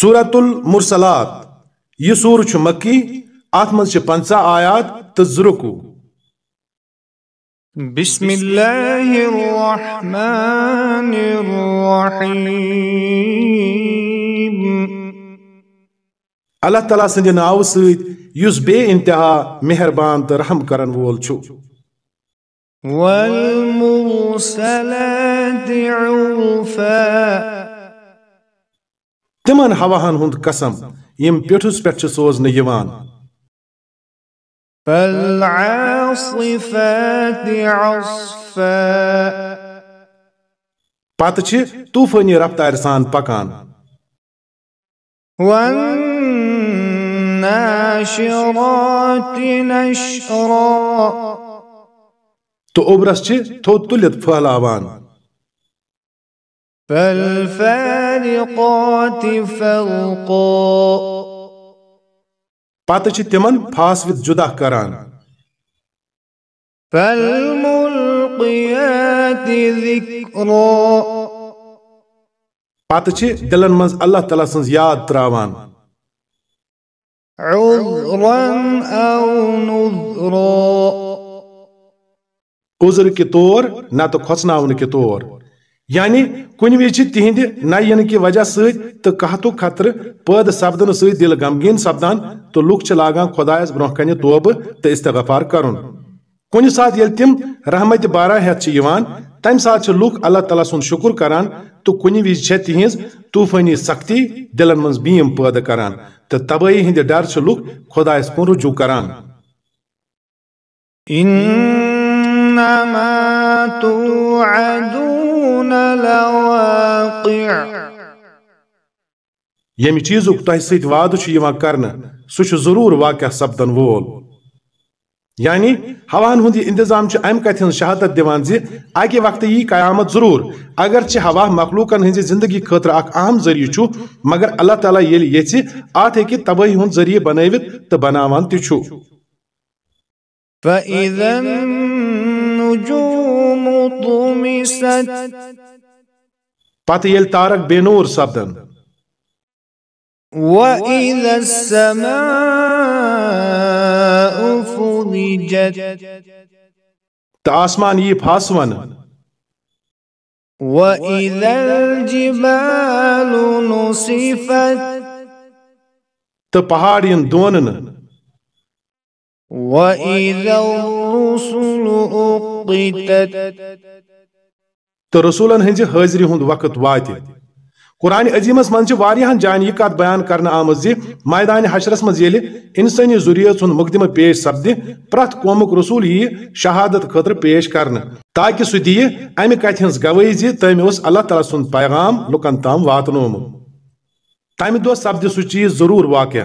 سورت المرسلات یہ سور چھ مکی آت من چھ پنسا آیات تزرکو بسم اللہ الرحمن الرحیم اللہ تعالیٰ سنجھے ناو سید یوز بے انتہا مہربان ترحم کرن وول چھو والمرسلات عرفا تمن ہواہن ہند قسم یم پیٹھس پتہ چھ طوفانی رفتار سان پکان تو اوبرس چھ تھو تلت پھلان فالفارقات فرقا پتہ چھ تمن فاسوت جدا کران ذکرا پتہ چھ دلن جدہ اللہ تعالی سنز یاد تراوان عذرا او نذرا عذر کے طور نہ تو کھسناون کے طور یعنی کنی وز تہند نین کہ وجہ ست تو قحتو خطر پید سپدن ست دل غمگین سپدان تو لک لاگان خدائس بروہ کن توبہ تو استغفار کرن کن سات یل تم رحمت بارہ ہتھان تم سات لک اللہ تعالیٰ سن شکر کران تو کنی وز تہذ طوفانی سختی دلن من بیم پید کران تو تباہی ہند ڈر لک خدائس کن رجوع کران انما توعدون یمی چیزو تہی سیت وادو چھ یوان کرنا سو چھ ضرور واقع سبتن وول یعنی ہوان ہوندی انتظام چھ ایم کتھن شہادت دیوان زی آگے وقت یہ قیامت ضرور اگر چھ ہوا مخلوقن ہنزی زندگی خطر اک اہم ذریع چھو مگر اللہ تعالی یل یہ چھ آتے کی تبہی ہون ذریع بنائیوت تو بناوان تی چھو فَإِذَا النُّجُوم طمست پتہ یل تارک بے بینور سپدن فُرِجَتْ تا آسمان یہ پھاسون وَإِذَا الْجِبَالُ نُصِفَتْ تا پہاڑ ان دونوں رسولن ہاضری ہند وقت وات قرآن عظیمس منجھن جائن یہ کات بیان کرم زی میدان حشرس منہ انسانی سن مقدمہ پیش سپد پھت قومک رسول یہ شہادت خطر پیش کرنا تاکہ سہ دم کتہ ہن گوئی زی تم اس اللہ تعالی سن پیغام لکن تام واتن تمہ سپد سہ چیز ضرور واقع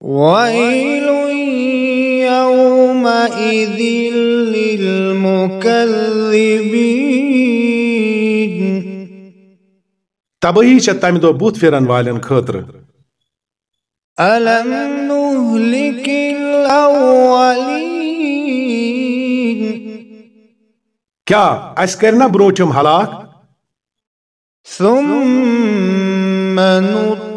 ويل يومئذ للمكذبين تبهي چھ دو بوت فيران والين خطر ألم نهلك الأولين كا أسكرنا بروچم هلاك ثم نطلق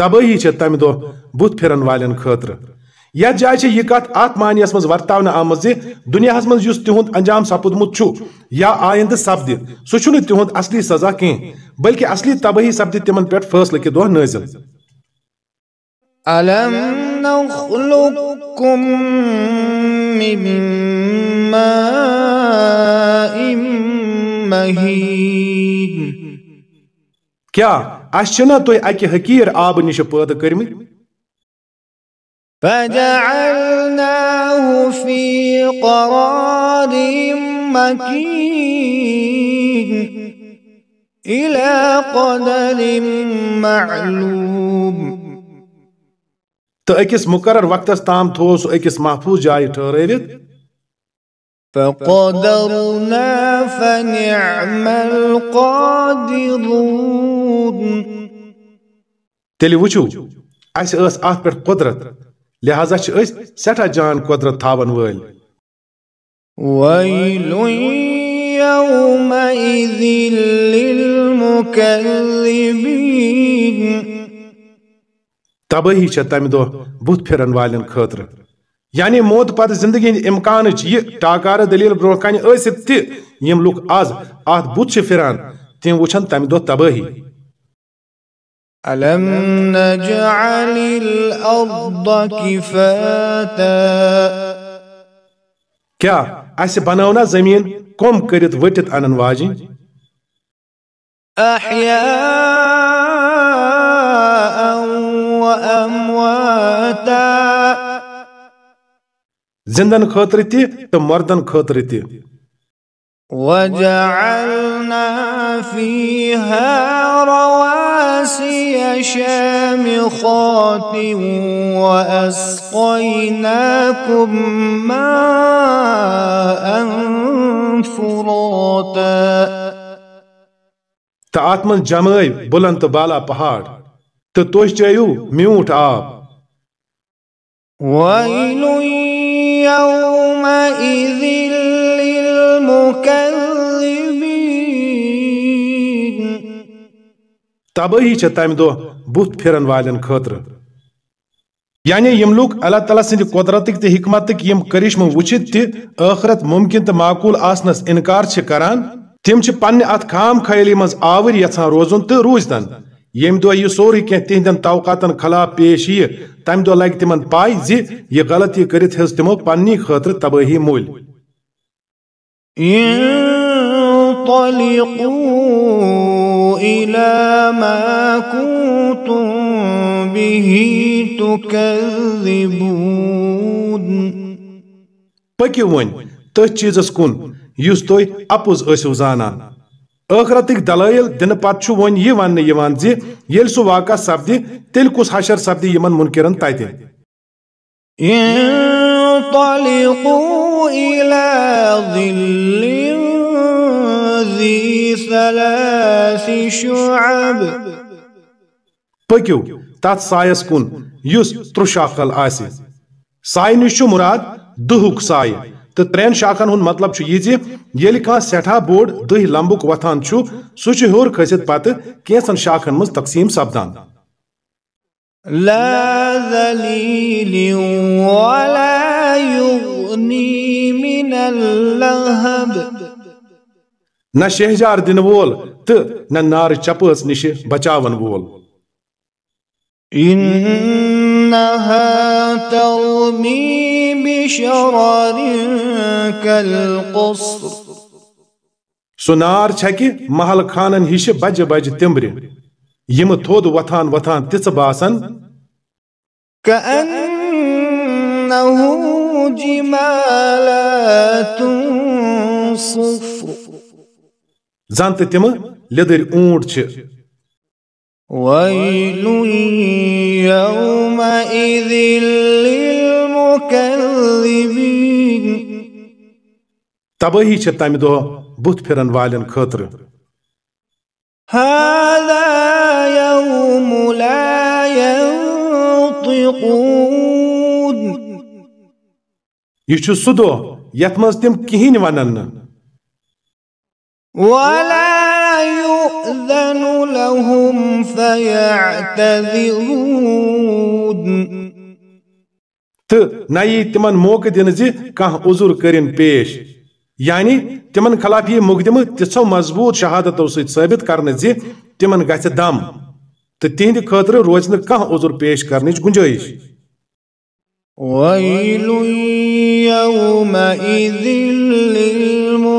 تباہی چمہ دہ برن وال جائیں یہ کت ات معنیس مجھ ورتوہ آمت زنیا منس تہ انجام چھُ یا آئندہ سپد سن تہ اصلی سزا کی بلکہ اصلی طبی سپد تم پہ فاصلہ کہ نظر کیا اشنا تو اکی حقیر آب نش پید کرم إلى قدر معلوم تو اکس مقرر وقت تام اکس محفوظ جائے فنعم القادرون تیلی وچو اس اس آت پر قدرت لہذا چھ اس سٹھا جان قدرت تھاون ویل ویل یومئذ للمکذبین تباہی چھ تمہ دو بت پھرن والن خاطر یعنی موت پتہ زندگی امکانچ یہ ٹاکارہ دلیل برو کن ٲسِتھ تہِ یِم لُکھ آز اَتھ بُتھ چھِ پھِران تِم وٕچھن تَمہِ دۄہ تبٲہی ألم نجعل الأرض كفاتا كا أسي بناونا زمين كم करित وطت أنن واجي أحياء وأمواتا زندن خطرتي تمردن تو مردن وجعلنا فيها رواتا رواسي شامخات وأسقيناكم ماء فراتا تہٕ اَتھ منٛز بُلند بالا پهار تتوش جايو ميوت آب وَيْلٌ يَوْمَئِذٍ للمكذب تباہی سے تمہیں دہ بالین خطر یعنی لوگ اللہ قدرتک سدرت حکمتک یم کرشم وچت تے آخرت ممکن تو معقول آسنس انکار کرام خیلی موران روزن تو روزتن دہ یہ سوری کیہند تو توقاتن خلاف پیش یہ تمہ دہ لگی تم پائے زیاطی کت ہننی خاطر تباہی مل إلى ما كنتم به تكذبون پکیو پکو و تھی چیز کن دِنہٕ تپز چھُ وۄنۍ یہِ دن یِوان زِ ییٚلہِ سُہ زعہ سپدی تیٚلہِ کُس حشر سپدیون منقرن تال پکو سایس سائس یس ترو شاخل آ سائی نش مراد دہ سائی تو ترین شاخن ہند مطلب یہ زل سہ بوڑھ دہی لمب و ہور کھست پتہ کیسن شاخن مز تقسیم سپدان نہ شہجار دن وول تو نہ نار چپس نش بچا وول سہ نار چکہ محل خان ہش بج بج تمبر یم تھود وتھان وتان صفر زن تہ تم لیدر اونٹ چھ ويل يومئذ للمكذبين تباہی چھ تمہ دۄہ بُتھ پھرن والٮ۪ن خٲطرٕ هذا يوم لا ينطقون یہ چھُ سُہ دۄہ یتھ منٛز تِم کِہیٖنۍ وَنن نہٕ ولا يؤذن لهم فيعتذرون نہ یہ تمن موقع دن کہ پیش یعنی تمن خلاف یی مقدمہ تصو مضبوط شہادتوں سابت کرنے زمن گز دم تو تہند خطر روز عذر پیش کرنچ گنجائش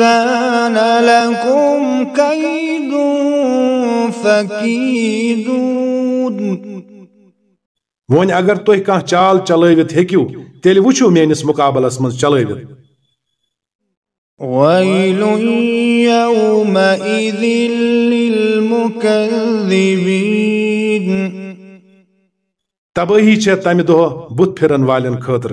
كان لكم كيد فکیدون و اگر تال چلو ہوں تیل وچو میس مقابلس من چل تباہی چھ تمہ بت پھر والن خاطر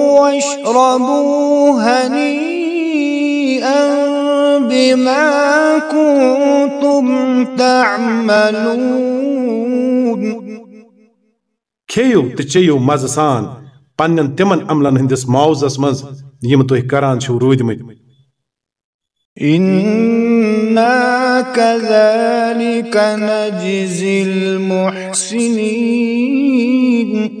واشربوا هنيئا بما كنتم تعملون كيو تشيو چیو مزٕ تِمن عملن هندس معاوضس منٛز يم توي كران شو روٗدۍمٕتۍ إنا كذلك نجزي المحسنين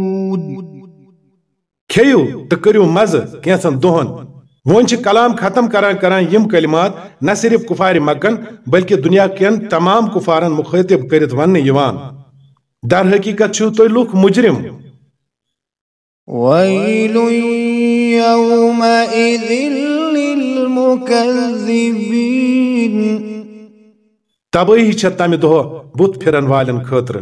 کھیو تو کرو مزہ کینچن دہن ون کلام ختم کران کران یم کلمات نہ صرف کفار مکن بلکہ دنیا کین تمام کفارن مخاطب کرت ون یوان در حقیقت چھو تو لوک مجرم ویل یومئذ للمکذبین تبہی چھ تمہ دو بوت پھرن والن خاطر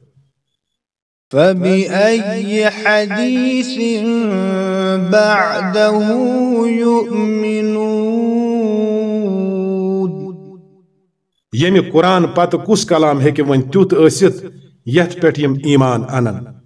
فبأي حديث بعده يؤمنون یم قرآن پتہ کس کلام ہن ٲسِتھ یتھ پٮ۪ٹھ یِم ایمان انن